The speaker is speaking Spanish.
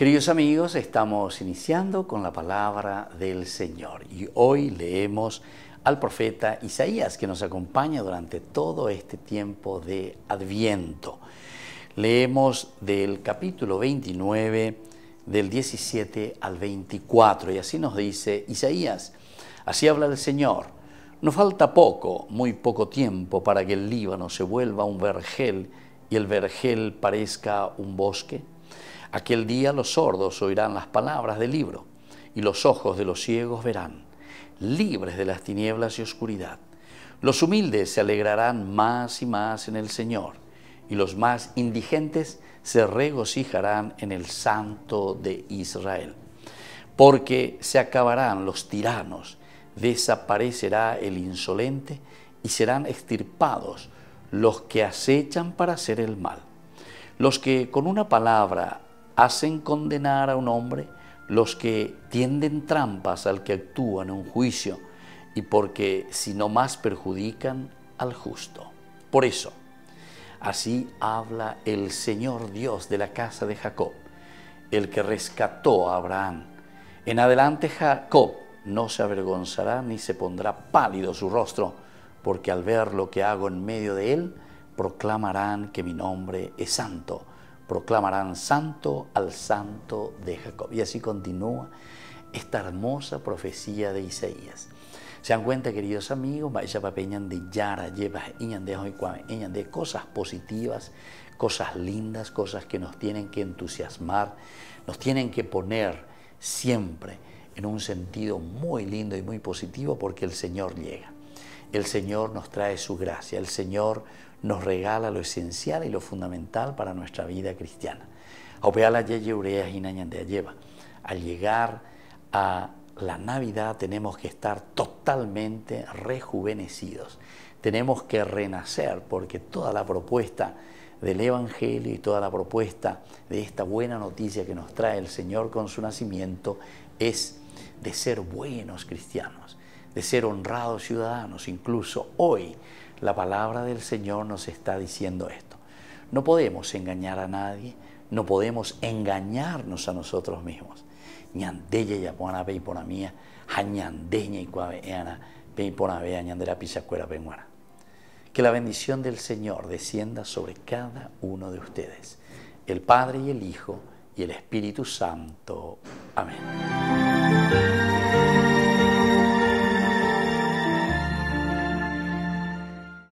Queridos amigos, estamos iniciando con la palabra del Señor y hoy leemos al profeta Isaías que nos acompaña durante todo este tiempo de Adviento. Leemos del capítulo 29, del 17 al 24 y así nos dice Isaías, así habla el Señor. No falta poco, muy poco tiempo para que el Líbano se vuelva un vergel y el vergel parezca un bosque Aquel día los sordos oirán las palabras del libro y los ojos de los ciegos verán, libres de las tinieblas y oscuridad. Los humildes se alegrarán más y más en el Señor y los más indigentes se regocijarán en el Santo de Israel. Porque se acabarán los tiranos, desaparecerá el insolente y serán extirpados los que acechan para hacer el mal. Los que con una palabra hacen condenar a un hombre los que tienden trampas al que actúa en un juicio y porque si no más perjudican al justo. Por eso, así habla el Señor Dios de la casa de Jacob, el que rescató a Abraham. En adelante Jacob no se avergonzará ni se pondrá pálido su rostro, porque al ver lo que hago en medio de él, proclamarán que mi nombre es santo proclamarán santo al santo de Jacob. Y así continúa esta hermosa profecía de Isaías. Se dan cuenta, queridos amigos, de Yara, llevas de cosas positivas, cosas lindas, cosas que nos tienen que entusiasmar, nos tienen que poner siempre en un sentido muy lindo y muy positivo porque el Señor llega. El Señor nos trae su gracia, el Señor nos regala lo esencial y lo fundamental para nuestra vida cristiana. Al llegar a la Navidad tenemos que estar totalmente rejuvenecidos, tenemos que renacer porque toda la propuesta del Evangelio y toda la propuesta de esta buena noticia que nos trae el Señor con su nacimiento es de ser buenos cristianos, de ser honrados ciudadanos. Incluso hoy la palabra del Señor nos está diciendo esto. No podemos engañar a nadie, no podemos engañarnos a nosotros mismos. Que la bendición del Señor descienda sobre cada uno de ustedes, el Padre y el Hijo y el Espíritu Santo. Amén.